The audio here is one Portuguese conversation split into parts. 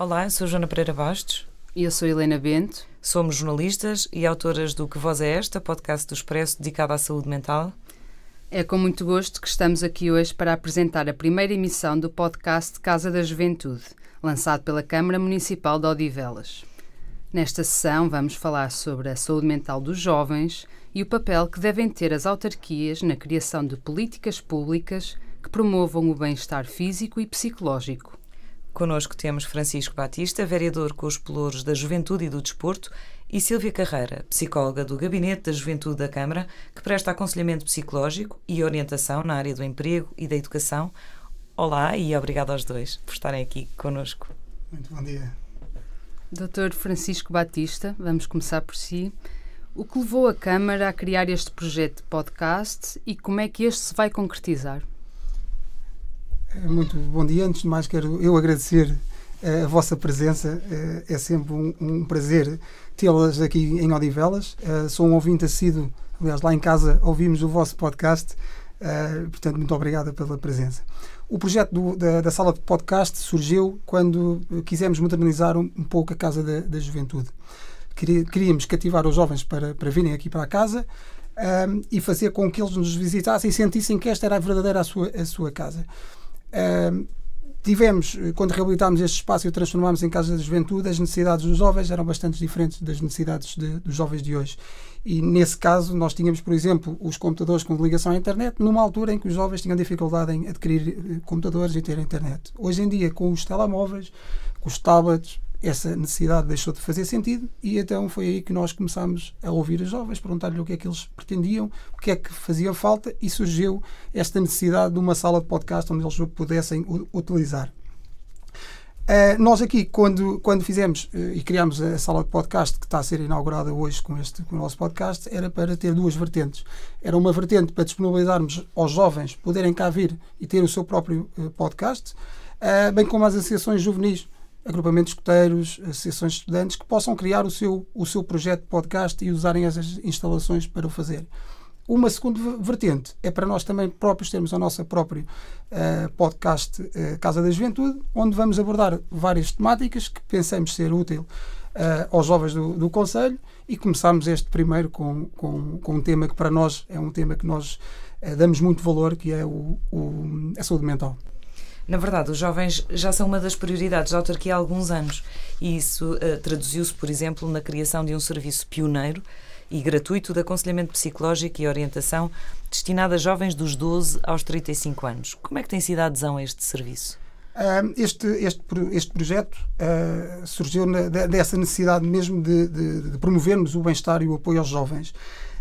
Olá, sou Joana Pereira Bastos. E eu sou Helena Bento. Somos jornalistas e autoras do Que Voz é Esta, podcast do Expresso dedicado à saúde mental. É com muito gosto que estamos aqui hoje para apresentar a primeira emissão do podcast Casa da Juventude, lançado pela Câmara Municipal de Odivelas. Nesta sessão vamos falar sobre a saúde mental dos jovens e o papel que devem ter as autarquias na criação de políticas públicas que promovam o bem-estar físico e psicológico. Connosco temos Francisco Batista, vereador com os pelouros da Juventude e do Desporto, e Silvia Carreira, psicóloga do Gabinete da Juventude da Câmara, que presta aconselhamento psicológico e orientação na área do emprego e da educação. Olá e obrigado aos dois por estarem aqui connosco. Muito bom dia. Dr. Francisco Batista, vamos começar por si. O que levou a Câmara a criar este projeto de podcast e como é que este se vai concretizar? Muito bom dia. Antes de mais, quero eu agradecer eh, a vossa presença. Eh, é sempre um, um prazer tê-las aqui em Odivelas. Eh, sou um ouvinte assíduo, aliás, lá em casa ouvimos o vosso podcast. portanto, muito obrigada pela presença. O projeto do, da, da, sala de podcast surgiu quando quisemos modernizar um, um pouco a Casa da, da Juventude. Queríamos cativar os jovens para, para virem aqui para a casa, um, e fazer com que eles nos visitassem e sentissem que esta era a verdadeira a sua, a sua casa tivemos, eh, quando reabilitámos este espaço e o transformámos em Casa da Juventude, as necessidades dos jovens eram bastante diferentes das necessidades de, dos jovens de hoje. E nesse caso, nós tínhamos, por exemplo, os computadores com ligação à internet, numa altura em que os jovens tinham dificuldade em adquirir eh, computadores e ter internet. Hoje em dia, com os telemóveis, com os tablets, essa necessidade deixou de fazer sentido e então foi aí que nós começámos a ouvir os jovens, perguntar-lhe o que é que eles pretendiam, o que é que fazia falta e surgiu esta necessidade de uma sala de podcast onde eles o pudessem utilizar. Uh, nós aqui, quando, quando fizemos uh, e criámos a sala de podcast que está a ser inaugurada hoje com, este, com o nosso podcast, era para ter duas vertentes. Era uma vertente para disponibilizarmos aos jovens poderem cá vir e ter o seu próprio uh, podcast, bem como às associações juvenis agrupamentos escuteiros, associações de estudantes, que possam criar o seu, o seu projeto de podcast e usarem essas instalações para o fazer. Uma segunda vertente é para nós também próprios termos o nosso próprio uh, eh, podcast uh, Casa da Juventude, onde vamos abordar várias temáticas que pensamos ser útil uh, aos jovens do, do Conselho e começamos este primeiro com, com, com, um tema que para nós é um tema que nós uh, damos muito valor, que é o, o, a saúde mental. Na verdade, os jovens já são uma das prioridades da autarquia há alguns anos e isso uh, traduziu-se, por exemplo, na criação de um serviço pioneiro e gratuito de aconselhamento psicológico e orientação destinado a jovens dos 12 aos 35 anos. Como é que tem sido a adesão a este serviço? Este, este, este projeto uh, surgiu na, dessa necessidade mesmo de, de, de promovermos o bem-estar e o apoio aos jovens.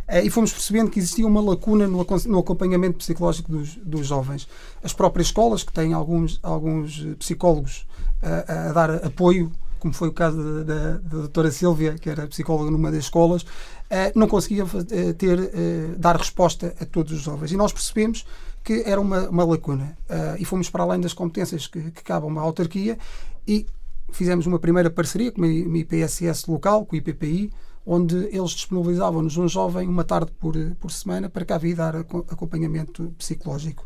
Eh, e fomos percebendo que existia uma lacuna no, acompanhamento psicológico dos, dos, jovens. As próprias escolas, que têm alguns, alguns eh, psicólogos eh, a, a dar apoio como foi o caso da, da, da doutora Silvia, que era psicóloga numa das escolas, não conseguia ter, dar resposta a todos os jovens. E nós percebemos que era uma, uma lacuna. e fomos para além das competências que, que cabem à autarquia e fizemos uma primeira parceria com uma IPSS local, com o IPPI, onde eles disponibilizavam-nos um jovem uma tarde por, por semana para cá vir dar acompanhamento psicológico.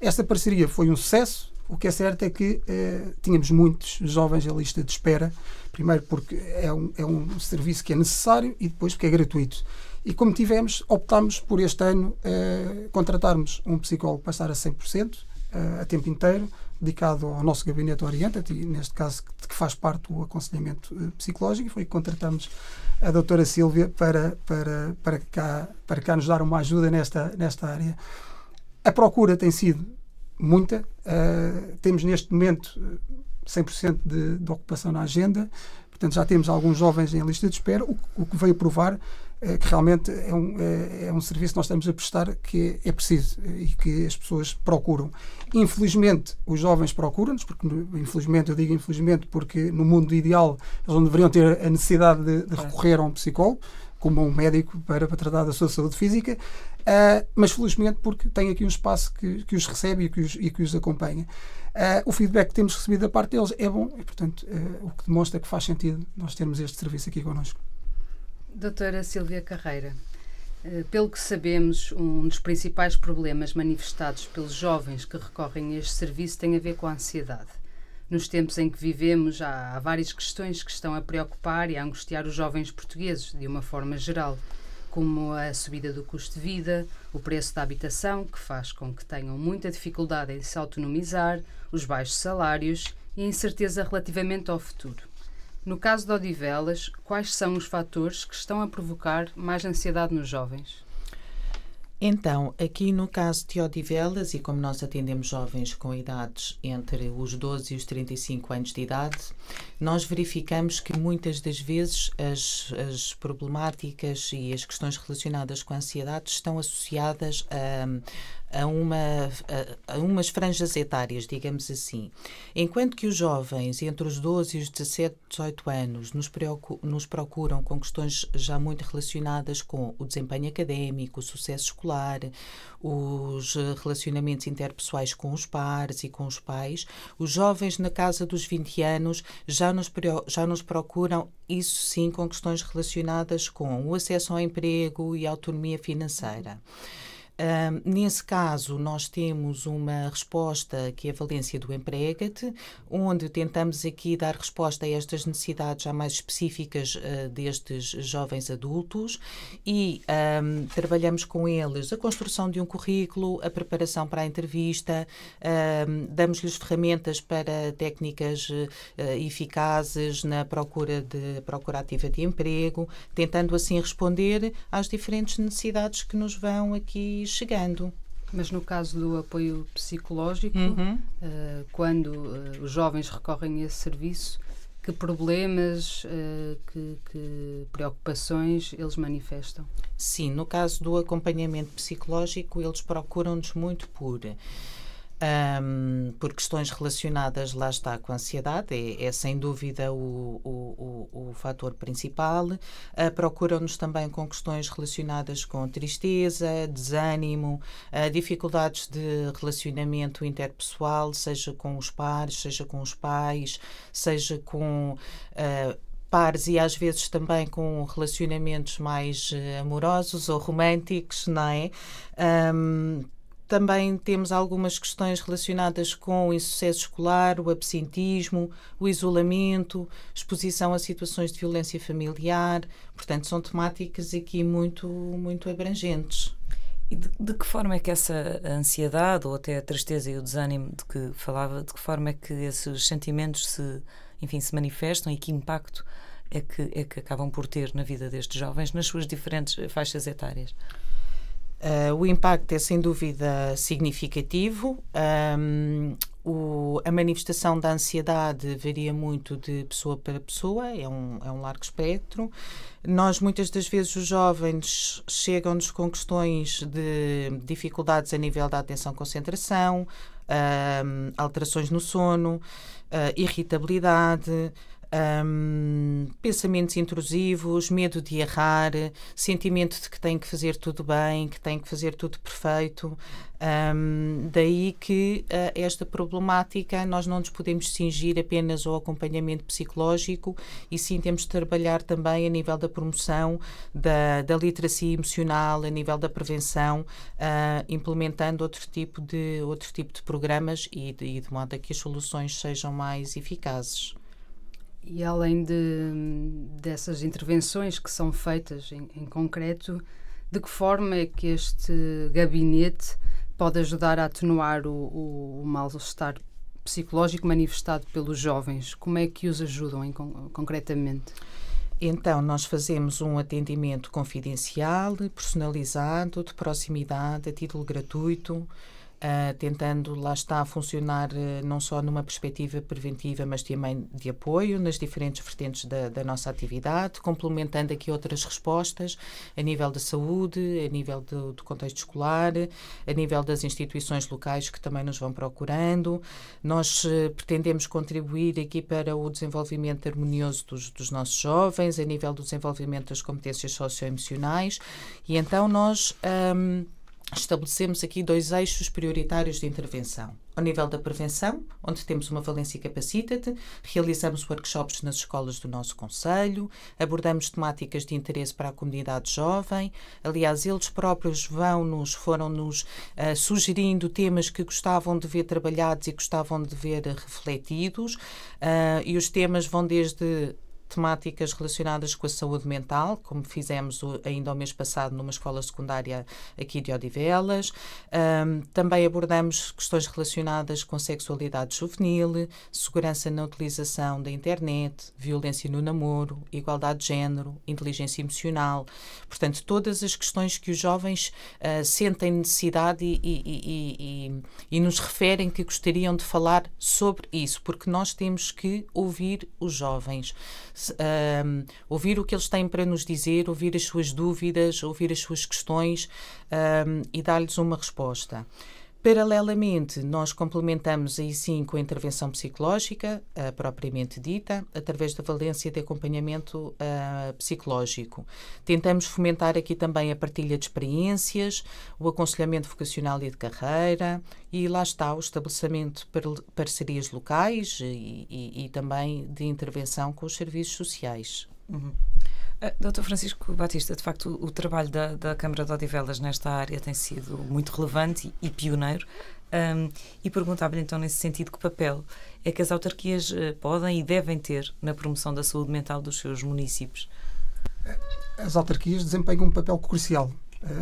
Esta parceria foi um sucesso. O que é certo é que eh, tínhamos muitos jovens à lista de espera, primeiro porque é um, é um serviço que é necessário e depois porque é gratuito. E como tivemos, optámos por este ano eh, contratarmos um psicólogo para estar a 100%, eh, a tempo inteiro, dedicado ao nosso gabinete Orienta, neste caso de que faz parte o aconselhamento eh, psicológico, e foi que contratamos a doutora Silvia para, para, para, cá, para cá nos dar uma ajuda nesta, nesta área. A procura tem sido muita, uh, temos neste momento 100% eh, de, de ocupação na agenda, portanto já temos alguns jovens em lista de espera, o, o que veio provar eh, que realmente é um, eh, é um serviço que nós estamos a prestar que é preciso e que as pessoas procuram. Infelizmente, os jovens procuram-nos, porque, infelizmente, eu digo infelizmente, porque no mundo ideal eles não deveriam ter a necessidade de, de recorrer a um psicólogo, como a um médico, para, para tratar da sua saúde física, uh, mas felizmente porque tem aqui um espaço que, que os recebe e que os, e que os acompanha. Uh, o feedback que temos recebido da parte deles é bom e, portanto, uh, o que demonstra que faz sentido nós termos este serviço aqui connosco. Doutora Silvia Carreira, eh, pelo que sabemos, um dos principais problemas manifestados pelos jovens que recorrem a este serviço tem a ver com a ansiedade. Nos tempos em que vivemos, há, há várias questões que estão a preocupar e a angustiar os jovens portugueses, de uma forma geral, como a subida do custo de vida, o preço da habitação, que faz com que tenham muita dificuldade em se autonomizar, os baixos salários e a incerteza relativamente ao futuro. No caso de Odivelas, quais são os fatores que estão a provocar mais ansiedade nos jovens? Então, aqui no caso de Odivelas, e como nós atendemos jovens com idades entre os 12 e os 35 anos de idade, nós verificamos que muitas das vezes as, as problemáticas e as questões relacionadas com a ansiedade estão associadas a, a, uma, a, a, umas franjas etárias, digamos assim. Enquanto que os jovens, entre os 12 e os 17, 18 anos, nos, nos procuram com questões já muito relacionadas com o desempenho académico, o sucesso escolar, os relacionamentos interpessoais com os pares e com os pais, os jovens na casa dos 20 anos já nos, já nos procuram, isso sim, com questões relacionadas com o acesso ao emprego e a autonomia financeira nesse caso, nós temos uma resposta que é a valência do empregate, onde tentamos aqui dar resposta a estas necessidades já mais específicas uh, destes jovens adultos e um, trabalhamos com eles a construção de um currículo, a preparação para a entrevista, um, damos-lhes ferramentas para técnicas uh, eficazes na procura, de, procura ativa de emprego, tentando assim responder às diferentes necessidades que nos vão aqui chegando. Mas no caso do apoio psicológico, uhum. uh, quando uh, os jovens recorrem a esse serviço, que problemas, uh, que, que, preocupações eles manifestam? Sim, no caso do acompanhamento psicológico, eles procuram-nos muito por um, por questões relacionadas, lá está, com a ansiedade, é, é sem dúvida o, o, o, o fator principal. Uh, Procuram-nos também com questões relacionadas com tristeza, desânimo, uh, dificuldades de relacionamento interpessoal, seja com os pares, seja com os pais, seja com. Uh, pares e às vezes também com relacionamentos mais amorosos ou românticos, não é? Um, também temos algumas questões relacionadas com o insucesso escolar, o absentismo, o isolamento, exposição a situações de violência familiar. Portanto, são temáticas aqui muito, muito abrangentes. E de, de, que forma é que essa ansiedade ou até a tristeza e o desânimo de que falava, de que forma é que esses sentimentos se, enfim, se manifestam e que impacto é que, é que acabam por ter na vida destes jovens nas suas diferentes faixas etárias? Uh, o impacto é sem dúvida significativo. Um, o, a manifestação da ansiedade varia muito de pessoa para pessoa, é um, é um largo espectro. Nós, muitas das vezes, os jovens chegam-nos com questões de dificuldades a nível da atenção-concentração, um, alterações no sono, uh, irritabilidade, um, pensamentos intrusivos, medo de errar, sentimento de que tem que fazer tudo bem, que tem que fazer tudo perfeito. Um, daí que uh, esta problemática nós não nos podemos cingir apenas ao acompanhamento psicológico e sim temos de trabalhar também a nível da promoção da, da literacia emocional, a nível da prevenção, uh, implementando outro tipo de, outro tipo de programas e de, e de modo a que as soluções sejam mais eficazes. E além de, dessas intervenções que são feitas em, em concreto, de que forma é que este gabinete pode ajudar a atenuar o, o, o mal-estar psicológico manifestado pelos jovens? Como é que os ajudam em, concretamente? Então, nós fazemos um atendimento confidencial, personalizado, de proximidade, a título gratuito. Uh, tentando, lá está, a funcionar uh, não só numa perspectiva preventiva, mas também de apoio nas diferentes vertentes da, da, nossa atividade, complementando aqui outras respostas a nível da saúde, a nível do, do, contexto escolar, a nível das instituições locais que também nos vão procurando. Nós uh, pretendemos contribuir aqui para o desenvolvimento harmonioso dos, dos nossos jovens, a nível do desenvolvimento das competências socioemocionais, e então nós. Um, estabelecemos aqui dois eixos prioritários de intervenção. Ao nível da prevenção, onde temos uma valência capacita, realizamos workshops nas escolas do nosso Conselho, abordamos temáticas de interesse para a comunidade jovem. Aliás, eles próprios vão-nos, foram-nos uh, eh, sugerindo temas que gostavam de ver trabalhados e gostavam de ver refletidos. Uh, e os temas vão desde temáticas relacionadas com a saúde mental, como fizemos o, ainda o mês passado numa escola secundária aqui de Odivelas. Um, também abordamos questões relacionadas com sexualidade juvenil, segurança na utilização da internet, violência no namoro, igualdade de género, inteligência emocional. Portanto, todas as questões que os jovens uh, sentem necessidade e, e, e, e nos referem que gostariam de falar sobre isso, porque nós temos que ouvir os jovens um, ouvir o que eles têm para nos dizer, ouvir as suas dúvidas, ouvir as suas questões um, e dar-lhes uma resposta. Paralelamente, nós complementamos aí sim com a intervenção psicológica, uh, propriamente dita, através da valência de acompanhamento uh, psicológico. Tentamos fomentar aqui também a partilha de experiências, o aconselhamento vocacional e de carreira, e lá está o estabelecimento de parcerias locais e, e, e também de intervenção com os serviços sociais. Uhum. Eh, doutor Francisco Batista, de facto, o, trabalho da, da, Câmara de Odivelas nesta área tem sido muito relevante e, e pioneiro. Um, e perguntava-lhe então, nesse sentido, que papel é que as autarquias eh, podem e devem ter na promoção da saúde mental dos seus municípios? Eh, as autarquias desempenham um papel crucial,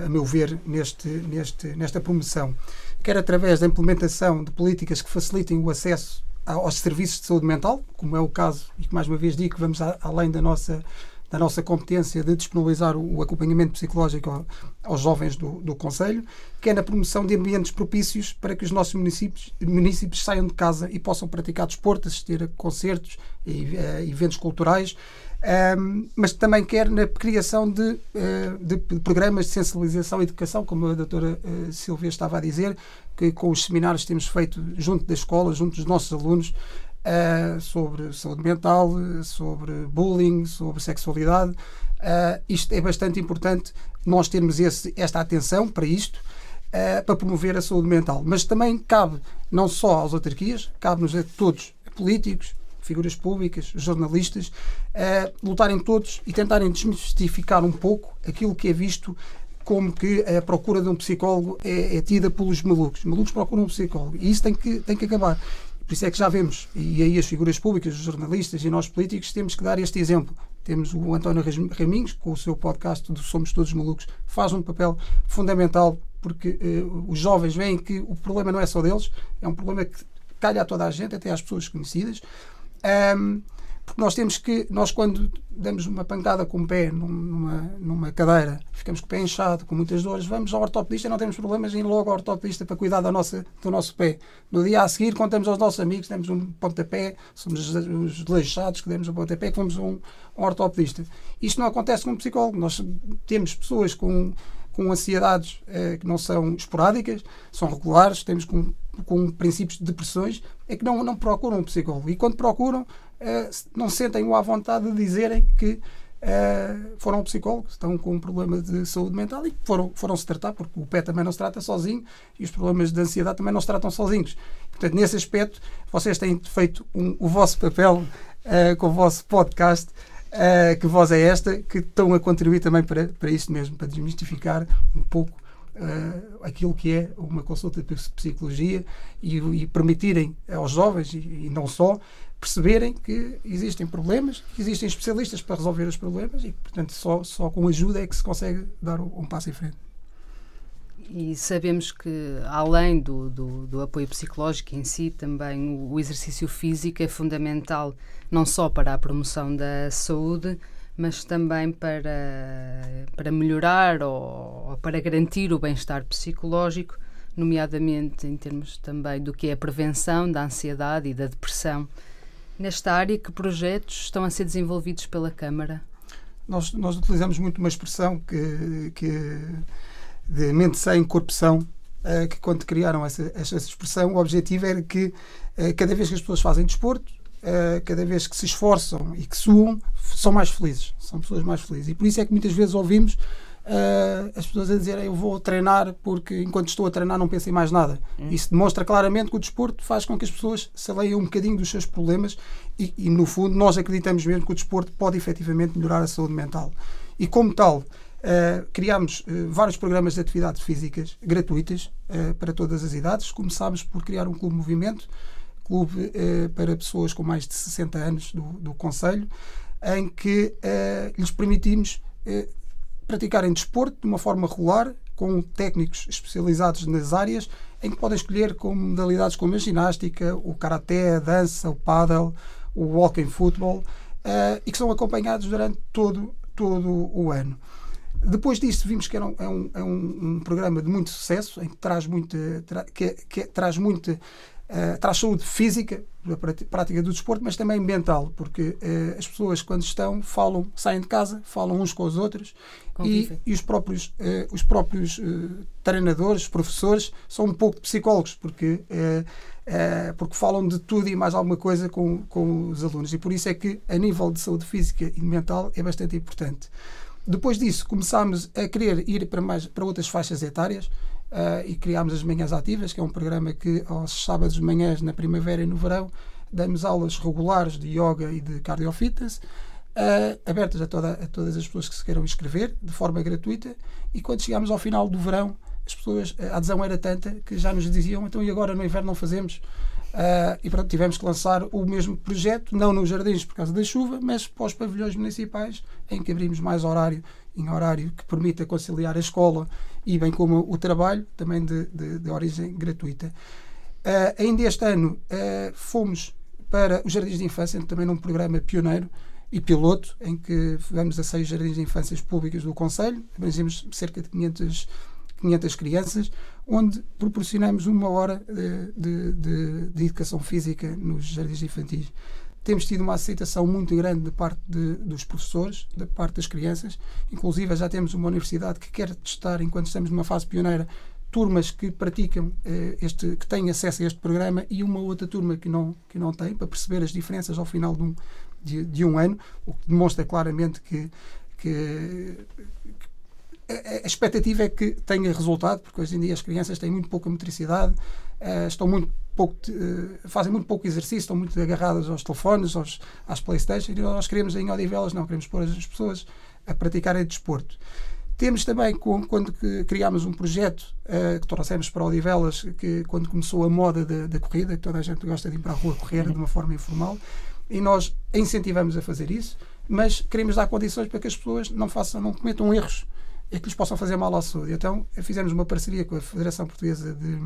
a meu ver, neste, neste, nesta promoção, quer através da implementação de políticas que facilitem o acesso aos serviços de saúde mental, como é o caso, e que mais uma vez digo que vamos a, além da nossa da nossa competência de disponibilizar o acompanhamento psicológico aos jovens do, do Conselho, que é na promoção de ambientes propícios para que os nossos municípios, municípios saiam de casa e possam praticar desporto, assistir a concertos e a eh, eventos culturais, um, ehm, mas também quer na criação eh, de, de, programas de sensibilização e educação, como a doutora eh, Silvia estava a dizer, que com os seminários temos feito junto da escola, junto dos nossos alunos, uh, sobre saúde mental, sobre bullying, sobre sexualidade. Uh, isto é bastante importante nós termos esse, esta atenção para isto. Uh, para promover a saúde mental. Mas também cabe não só às autarquias, cabe-nos a todos, políticos, figuras públicas, jornalistas, uh, lutarem todos e tentarem desmistificar um pouco aquilo que é visto como que a procura de um psicólogo é, é tida pelos malucos. Malucos procuram um psicólogo. E isso tem que, tem que acabar. Por isso é que já vemos, e aí as figuras públicas, os jornalistas e nós políticos temos que dar este exemplo. Temos o António Raminhos, com o seu podcast do Somos Todos Malucos, faz um papel fundamental porque uh, os jovens veem que o problema não é só deles, é um problema que calha a toda a gente, até às pessoas conhecidas. Um, porque nós temos que, nós quando damos uma pancada com o pé numa, numa cadeira, ficamos com o pé inchado, com muitas dores, vamos ao ortopedista, não temos problemas em logo ao ortopedista para cuidar da nossa, do nosso pé. No dia a seguir, contamos aos nossos amigos, demos um pontapé, somos os leixados que demos um pontapé, que vamos a um, um ortopedista. Isto não acontece com um psicólogo. Nós temos pessoas com com ansiedades eh, que não são esporádicas, são regulares, temos com, com princípios de depressões, é que não, não procuram um psicólogo. E quando procuram, eh, não sentem à vontade de dizerem que Uh, foram psicólogos, estão com um problemas de saúde mental e foram, foram se tratar, porque o pé também não se trata sozinho e os problemas de ansiedade também não se tratam sozinhos. Portanto, nesse aspecto, vocês têm feito um, o vosso papel uh, com o vosso podcast. Uh, que voz é esta? Que estão a contribuir também para, para isto mesmo, para desmistificar um pouco uh, aquilo que é uma consulta de psicologia e, e permitirem aos jovens, e, e, não só, perceberem que existem problemas, que existem especialistas para resolver os problemas e, portanto, só, só com ajuda é que se consegue dar um, passo em frente. E sabemos que, além do, do, do, apoio psicológico em si, também o, o exercício físico é fundamental não só para a promoção da saúde, mas também para, para melhorar ou, ou para garantir o bem-estar psicológico, nomeadamente em termos também do que é a prevenção da ansiedade e da depressão. Nesta área, que projetos estão a ser desenvolvidos pela Câmara? Nós, nós utilizamos muito uma expressão que, que é de mente sem corrupção eh, que quando criaram essa, essa expressão, o objetivo era que eh, cada vez que as pessoas fazem desporto, eh, cada vez que se esforçam e que suam, são mais felizes, são pessoas mais felizes. E por isso é que muitas vezes ouvimos uh, as pessoas a dizerem eu vou treinar porque enquanto estou a treinar não penso em mais nada. Hum. Isso demonstra claramente que o desporto faz com que as pessoas se aleiem um bocadinho dos seus problemas e, e, no fundo, nós acreditamos mesmo que o desporto pode efetivamente melhorar a saúde mental. E como tal, Uh, eh, criámos uh, vários programas de atividades físicas gratuitas uh, para todas as idades. Começámos por criar um clube movimento clube eh, para pessoas com mais de 60 anos do, do Conselho, em que eh, lhes permitimos eh, praticarem desporto de uma forma regular, com técnicos especializados nas áreas, em que podem escolher como modalidades como a ginástica, o karaté, a dança, o paddle, o walking football, eh, e que são acompanhados durante todo, todo o ano. Depois disso vimos que era um, é um, é um, programa de muito sucesso, em que traz muito, tra, que, que, traz muito eh, traz saúde física, da prática do desporto, mas também mental, porque uh, as pessoas, quando estão, falam, saem de casa, falam uns com os outros e, e, os próprios, uh, os próprios treinadores, professores, são um pouco psicólogos, porque, porque falam de tudo e mais alguma coisa com, com os alunos. E por isso é que, a nível de saúde física e mental, é bastante importante. Depois disso, começámos a querer ir para, mais, para outras faixas etárias uh, e criámos as Manhãs Ativas, que é um programa que aos sábados de manhãs, na primavera e no verão, damos aulas regulares de yoga e de cardiofitas, Uh, ah, abertas a, toda, a, todas as pessoas que se queiram inscrever, de forma gratuita, e quando chegámos ao final do verão, as pessoas, a adesão era tanta que já nos diziam, então e agora no inverno não fazemos? Uh, e pronto, tivemos que lançar o mesmo projeto, não nos jardins por causa da chuva, mas para os pavilhões municipais, em que abrimos mais horário, em horário que permita conciliar a escola e bem como o trabalho também de, de, de origem gratuita. Uh, ainda este ano uh, fomos para os Jardins de Infância, também num programa pioneiro e piloto, em que vamos a seis Jardins de Infância públicos do Conselho, abrangemos cerca de 500, 500 crianças, onde proporcionamos uma hora ah, de, de, de educação física nos jardins infantis temos tido uma aceitação muito grande da parte de, dos professores, da parte das crianças. Inclusive, já temos uma universidade que quer testar, enquanto estamos numa fase pioneira, turmas que praticam eh, este, que têm acesso a este programa e uma outra turma que não que não tem, para perceber as diferenças ao final de um de, de um ano, o que demonstra claramente que, que, que a expectativa é que tenha resultado, porque hoje em dia as crianças têm muito pouca motricidade, eh, estão muito pouco, eh, fazem muito pouco exercício, estão muito agarradas aos telefones, aos, às Playstation, e nós queremos em Odivelas, não, queremos pôr as pessoas a praticarem desporto. Temos também, quando criámos um projeto eh, que trouxemos para Odivelas, que quando começou a moda da, da, corrida, que toda a gente gosta de ir para a rua correr de uma forma informal, e nós incentivamos a fazer isso, mas queremos dar condições para que as pessoas não façam, não cometam erros e é que lhes possam fazer mal ao saúde. Então fizemos uma parceria com a Federação Portuguesa de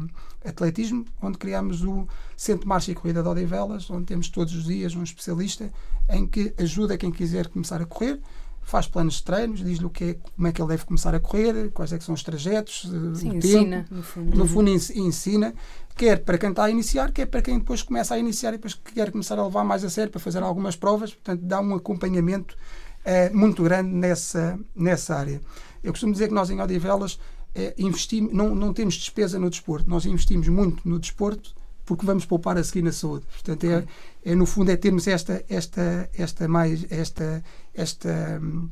Atletismo, onde criámos o Centro de Marcha e Corrida de Odivelas, onde temos todos os dias um especialista em que ajuda quem quiser começar a correr, faz planos de treinos, diz-lhe o que é, como é que ele deve começar a correr, quais é são os trajetos, eh, Sim, ensina, tempo, no fundo, no fundo ensina, quer para quem está a iniciar, quer para quem depois começa a iniciar e depois quer começar a levar mais a sério para fazer algumas provas, portanto dá um acompanhamento é, muito grande nessa, nessa área. Eu costumo dizer que nós em Odivelas é, eh, investimos, não, não temos despesa no desporto, nós investimos muito no desporto porque vamos poupar a seguir na saúde. Portanto, é, é no fundo é termos esta esta esta mais esta esta hum,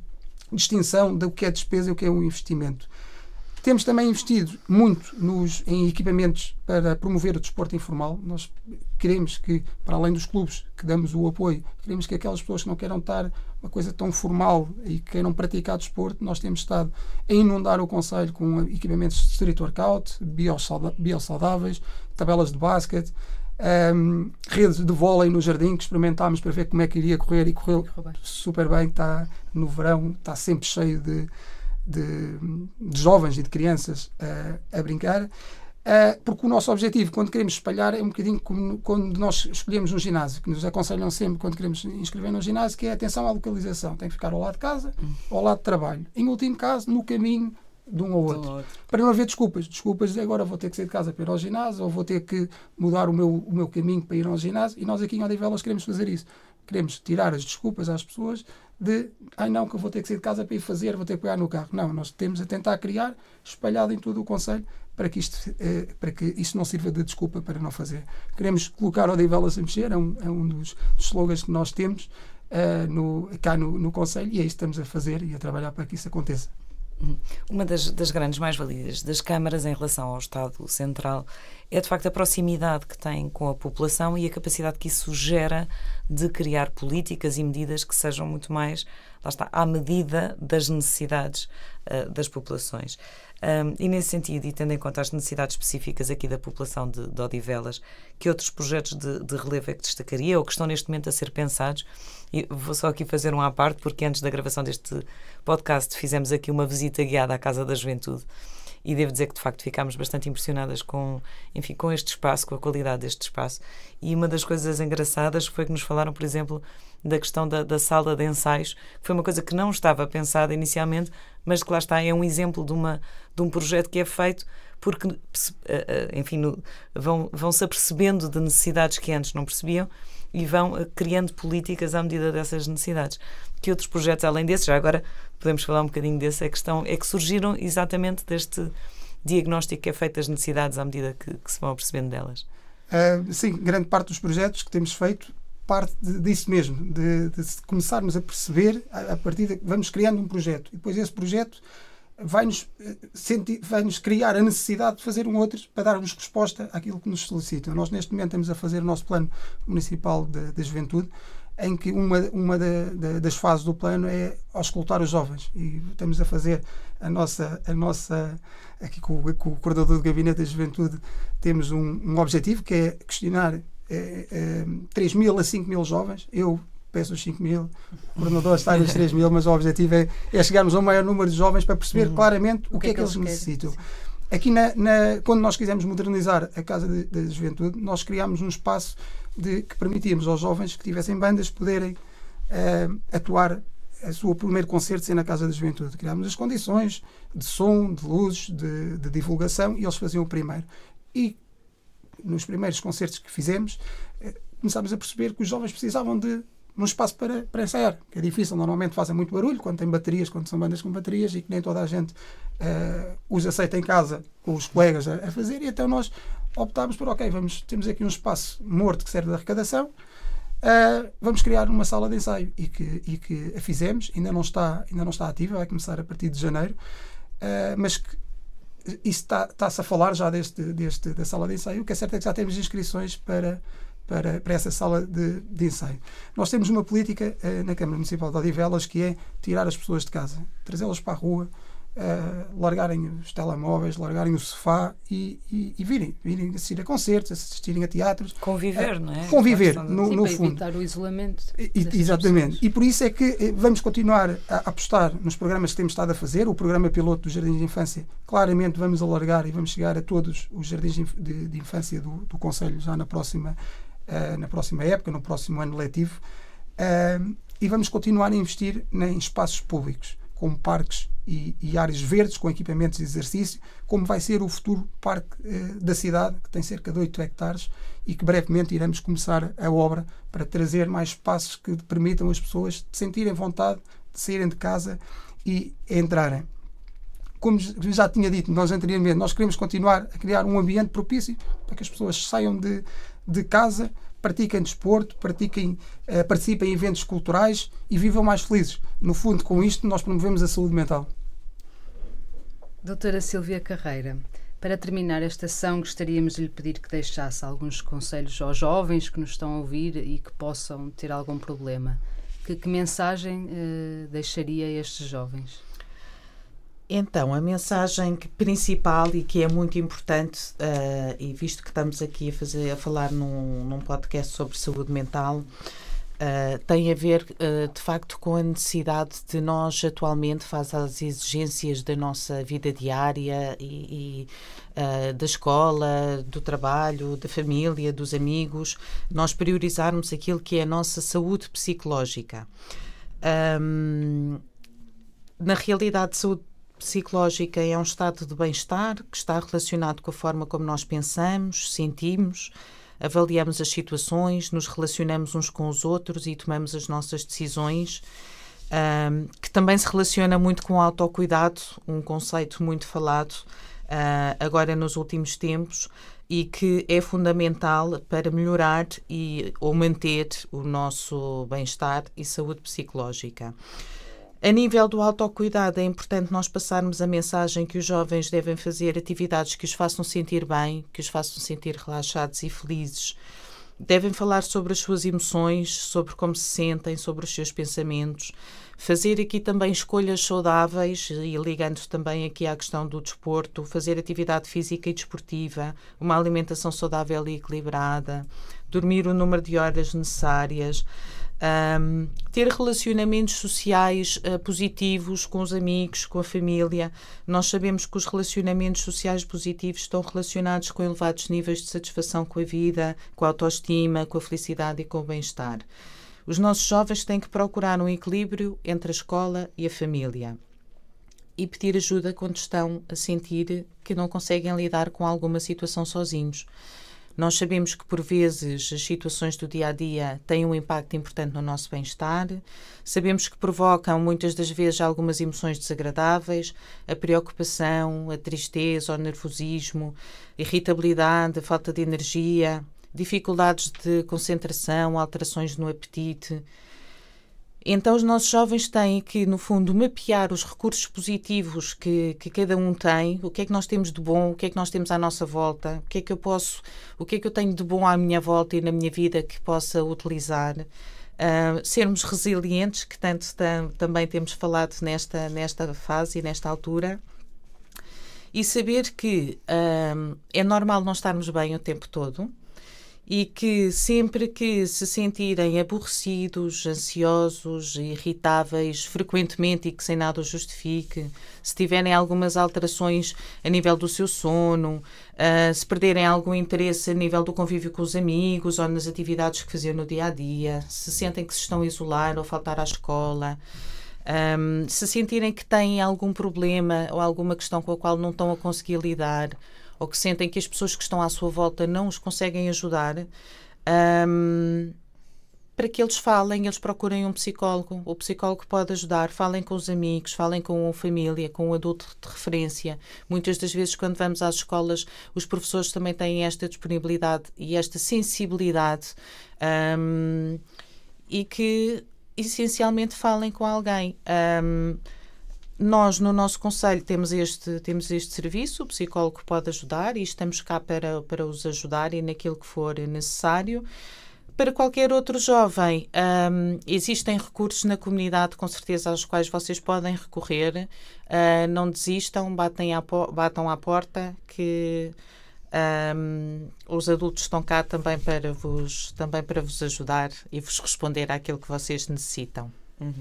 distinção do que é despesa e o que é um investimento. Temos também investido muito nos, em equipamentos para promover o desporto informal. Nós queremos que, para além dos clubes que damos o apoio, queremos que aquelas pessoas que não queiram estar uma coisa tão formal e queiram praticar desporto, nós temos estado a inundar o Conselho com equipamentos de street workout, biosaudáveis, tabelas de basquete, um, ehm, redes de vôlei no jardim que experimentámos para ver como é que iria correr e correu super bem. Está no verão, está sempre cheio de, de, de jovens e de crianças uh, a brincar. Eh, porque o nosso objetivo, quando queremos espalhar, é um bocadinho como quando nós escolhemos um ginásio, que nos aconselham sempre quando queremos inscrever num ginásio, que é atenção à localização. Tem que ficar ao lado de casa, uhum. ao lado de trabalho. Em último caso, no caminho de um ao outro. outro. Para não haver desculpas. Desculpas de agora vou ter que sair de casa para ir ao ginásio, ou vou ter que mudar o meu, o meu caminho para ir ao ginásio. E nós aqui em Odivelas queremos fazer isso. Queremos tirar as desculpas às pessoas de ai não, que eu vou ter que sair de casa para ir fazer, vou ter que pegar no carro. Não, nós temos a tentar criar, espalhado em todo o Conselho, para que, isto, eh, para que isso não sirva de desculpa para não fazer. Queremos colocar Odivelas a mexer, é um, é um dos slogans que nós temos uh, no, cá no, no Conselho, e é isso que estamos a fazer e a trabalhar para que isso aconteça. Uhum. Uma das, das grandes mais-valias das câmaras em relação ao Estado Central é, de facto, a proximidade que têm com a população e a capacidade que isso gera de criar políticas e medidas que sejam muito mais, lá está, à medida das necessidades uh, das populações. Um, e nesse sentido, e tendo em conta as necessidades específicas aqui da população de, de Odivelas, que outros projetos de, de, relevo é que destacaria ou que estão neste momento a ser pensados? E vou só aqui fazer um à parte, porque antes da gravação deste podcast fizemos aqui uma visita guiada à Casa da Juventude e devo dizer que de facto ficámos bastante impressionadas com, enfim, com este espaço, com a qualidade deste espaço. E uma das coisas engraçadas foi que nos falaram, por exemplo, da questão da, da sala de ensaios, que foi uma coisa que não estava pensada inicialmente, mas que lá está, é um exemplo de, uma, de um projeto que é feito porque, eh, eh, enfim, vão, vão se apercebendo de necessidades que antes não percebiam e vão eh, criando políticas à medida dessas necessidades. Que outros projetos além desses, já agora podemos falar um bocadinho que estão é que surgiram exatamente deste diagnóstico que é feito das necessidades à medida que, que se vão apercebendo delas? Uh, sim, grande parte dos projetos que temos feito parte disso mesmo, de, de começarmos a perceber, a, a partir de, vamos criando um projeto e depois esse projeto vai-nos eh, vai -nos criar a necessidade de fazer um outro para darmos resposta àquilo que nos solicitam. Nós, neste momento, estamos a fazer o nosso plano municipal da juventude, em que uma, uma da, da, das fases do plano é auscultar os jovens. E estamos a fazer a nossa. A nossa aqui com, com o coordenador do Gabinete da Juventude, temos um, um objetivo que é questionar é, é, 3 mil a 5 mil jovens. Eu peço os 5 mil, o governador está nos 3 mil, mas o objetivo é, é chegarmos ao maior número de jovens para perceber uhum. claramente o, o que, é, é que, é que eles, necessitam. Querem. Aqui, na, na, quando nós quisemos modernizar a Casa da Juventude, nós criámos um espaço de, que permitíamos aos jovens que tivessem bandas poderem uh, atuar o seu primeiro concerto ser na Casa da Juventude. Criámos as condições de som, de luzes, de, de divulgação e eles faziam o primeiro. E nos primeiros concertos que fizemos, eh, começámos a perceber que os jovens precisavam de num espaço para, para ensaiar, que é difícil, normalmente fazem muito barulho quando têm baterias, quando são bandas com baterias e que nem toda a gente uh, os aceita em casa com os colegas a, a, fazer e então nós optámos por, ok, vamos, temos aqui um espaço morto que serve de arrecadação, uh, vamos criar uma sala de ensaio e que, e que a fizemos, ainda não, está, ainda não está ativa, vai começar a partir de janeiro, uh, mas que isso está-se está a falar já deste, deste, da sala de ensaio, o que é certo é que já temos inscrições para para, para essa sala de, de ensaio. Nós temos uma política uh, na Câmara Municipal de Odivelas que é tirar as pessoas de casa, trazê-las para a rua, uh, largarem os telemóveis, largarem o sofá e, e, e, virem, virem assistir a concertos, assistirem a teatros. Conviver, uh, não é? Conviver, no, fundo. no para fundo. evitar o isolamento. E, exatamente. Pessoas. E por isso é que vamos continuar a apostar nos programas que temos estado a fazer. O programa piloto dos Jardins de Infância, claramente vamos alargar e vamos chegar a todos os Jardins de, de, de Infância do, do Conselho já na próxima uh, na próxima época, no próximo ano letivo. Uh, e vamos continuar a investir em espaços públicos, como parques e, e, áreas verdes, com equipamentos de exercício, como vai ser o futuro parque eh, da cidade, que tem cerca de 8 hectares e que brevemente iremos começar a obra para trazer mais espaços que permitam as pessoas sentirem vontade de saírem de casa e entrarem como já tinha dito nós anteriormente, nós queremos continuar a criar um ambiente propício para que as pessoas saiam de, de casa, pratiquem desporto, pratiquem, uh, participem em eventos culturais e vivam mais felizes. No fundo, com isto, nós promovemos a saúde mental. Doutora Silvia Carreira, para terminar esta sessão, gostaríamos de lhe pedir que deixasse alguns conselhos aos jovens que nos estão a ouvir e que possam ter algum problema. Que, que mensagem uh, deixaria a estes jovens? Então, a mensagem principal e que é muito importante, uh, e visto que estamos aqui a, fazer, a falar num, num podcast sobre saúde mental, uh, tem a ver uh, de facto com a necessidade de nós atualmente, face às exigências da nossa vida diária e, e da escola, do trabalho, da família, dos amigos, nós priorizarmos aquilo que é a nossa saúde psicológica. Um, na realidade, saúde psicológica é um estado de bem-estar que está relacionado com a forma como nós pensamos, sentimos, avaliamos as situações, nos relacionamos uns com os outros e tomamos as nossas decisões, um, que também se relaciona muito com o autocuidado, um conceito muito falado uh, agora nos últimos tempos e que é fundamental para melhorar e, ou manter o nosso bem-estar e saúde psicológica. A nível do autocuidado, é importante nós passarmos a mensagem que os jovens devem fazer atividades que os façam sentir bem, que os façam sentir relaxados e felizes. Devem falar sobre as suas emoções, sobre como se sentem, sobre os seus pensamentos. Fazer aqui também escolhas saudáveis e ligando também aqui à questão do desporto, fazer atividade física e desportiva, uma alimentação saudável e equilibrada, dormir o número de horas necessárias. Um, ter relacionamentos sociais uh, positivos com os amigos, com a família. Nós sabemos que os relacionamentos sociais positivos estão relacionados com elevados níveis de satisfação com a vida, com a autoestima, com a felicidade e com o bem-estar. Os nossos jovens têm que procurar um equilíbrio entre a escola e a família e pedir ajuda quando estão a sentir que não conseguem lidar com alguma situação sozinhos. Nós sabemos que, por vezes, as situações do dia a dia têm um impacto importante no nosso bem-estar, sabemos que provocam muitas das vezes algumas emoções desagradáveis, a preocupação, a tristeza, o nervosismo, irritabilidade, a falta de energia, dificuldades de concentração, alterações no apetite então, os nossos jovens têm que, no fundo, mapear os recursos positivos que, que cada um tem, o que é que nós temos de bom, o que é que nós temos à nossa volta, o que é que eu posso, o que é que eu tenho de bom à minha volta e na minha vida que possa utilizar. Uh, sermos resilientes, que tanto tam, também temos falado nesta, nesta fase e nesta altura, e saber que uh, é normal não estarmos bem o tempo todo, e que sempre que se sentirem aborrecidos, ansiosos, irritáveis frequentemente e que sem nada o justifique, se tiverem algumas alterações a nível do seu sono, uh, se perderem algum interesse a nível do convívio com os amigos ou nas atividades que faziam no dia a dia, se sentem que se estão a isolar ou faltar à escola um, se sentirem que têm algum problema ou alguma questão com a qual não estão a conseguir lidar, ou que sentem que as pessoas que estão à sua volta não os conseguem ajudar, um, para que eles falem, eles procurem um psicólogo. O psicólogo pode ajudar. Falem com os amigos, falem com a família, com o adulto de referência. Muitas das vezes, quando vamos às escolas, os professores também têm esta disponibilidade e esta sensibilidade. Um, e que essencialmente falem com alguém. Um, nós no nosso conselho temos este temos este serviço o psicólogo pode ajudar e estamos cá para para os ajudar e naquilo que for necessário para qualquer outro jovem um, existem recursos na comunidade com certeza aos quais vocês podem recorrer uh, não desistam batem à batam à porta que um, os adultos estão cá também para vos também para vos ajudar e vos responder àquilo que vocês necessitam. Uhum.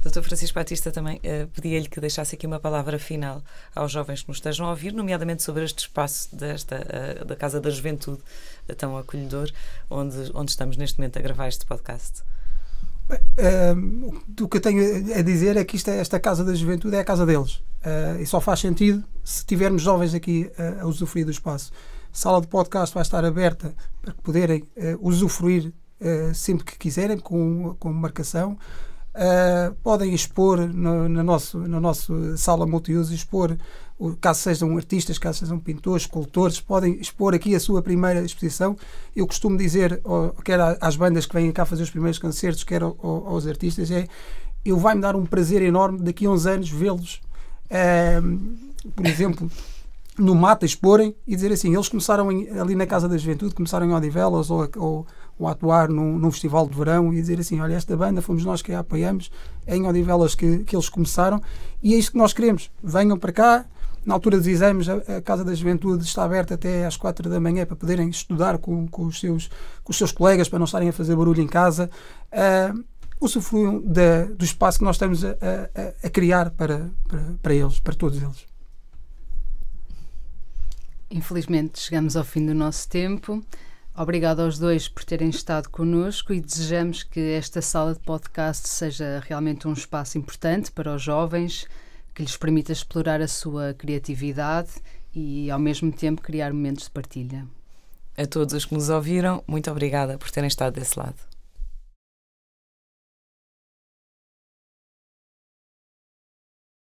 Doutor Francisco Batista também uh, pedia-lhe que deixasse aqui uma palavra final aos jovens que nos estejam a ouvir, nomeadamente sobre este espaço desta, uh, da Casa da Juventude tão acolhedor, onde, onde estamos neste momento a gravar este podcast. Uh, o que eu tenho a dizer é que isto, é, esta Casa da Juventude é a casa deles. Uh, e só faz sentido se tivermos jovens aqui uh, a usufruir do espaço. A sala de podcast vai estar aberta para que poderem ah, usufruir ah, sempre que quiserem, com, com marcação. podem expor no, na, nossa na nossa sala multiuso expor caso sejam artistas, caso sejam pintores, escultores, podem expor aqui a sua primeira exposição. Eu costumo dizer, quer às bandas que vêm cá fazer os primeiros concertos, quer aos artistas, é eu vai-me dar um prazer enorme daqui a uns anos vê-los, ehm, por exemplo, no mata exporem e dizer assim, eles começaram em, ali na Casa da Juventude, começaram em Odivelas ou, ou, ou a atuar num, num, festival de verão e dizer assim, olha, esta banda fomos nós que a apoiamos, é em Odivelas que, que eles começaram e é isto que nós queremos, venham para cá, na altura dos exames, a, a, Casa da Juventude está aberta até às quatro da manhã para poderem estudar com, com, os, seus, com os seus colegas, para não estarem a fazer barulho em casa. Uh, ah, usufruam da, do espaço que nós estamos a, a, a criar para, para, para eles, para todos eles. Infelizmente, chegamos ao fim do nosso tempo. Obrigado aos dois por terem estado connosco e desejamos que esta sala de podcast seja realmente um espaço importante para os jovens, que lhes permita explorar a sua criatividade e, ao mesmo tempo, criar momentos de partilha. A todos os que nos ouviram, muito obrigada por terem estado desse lado.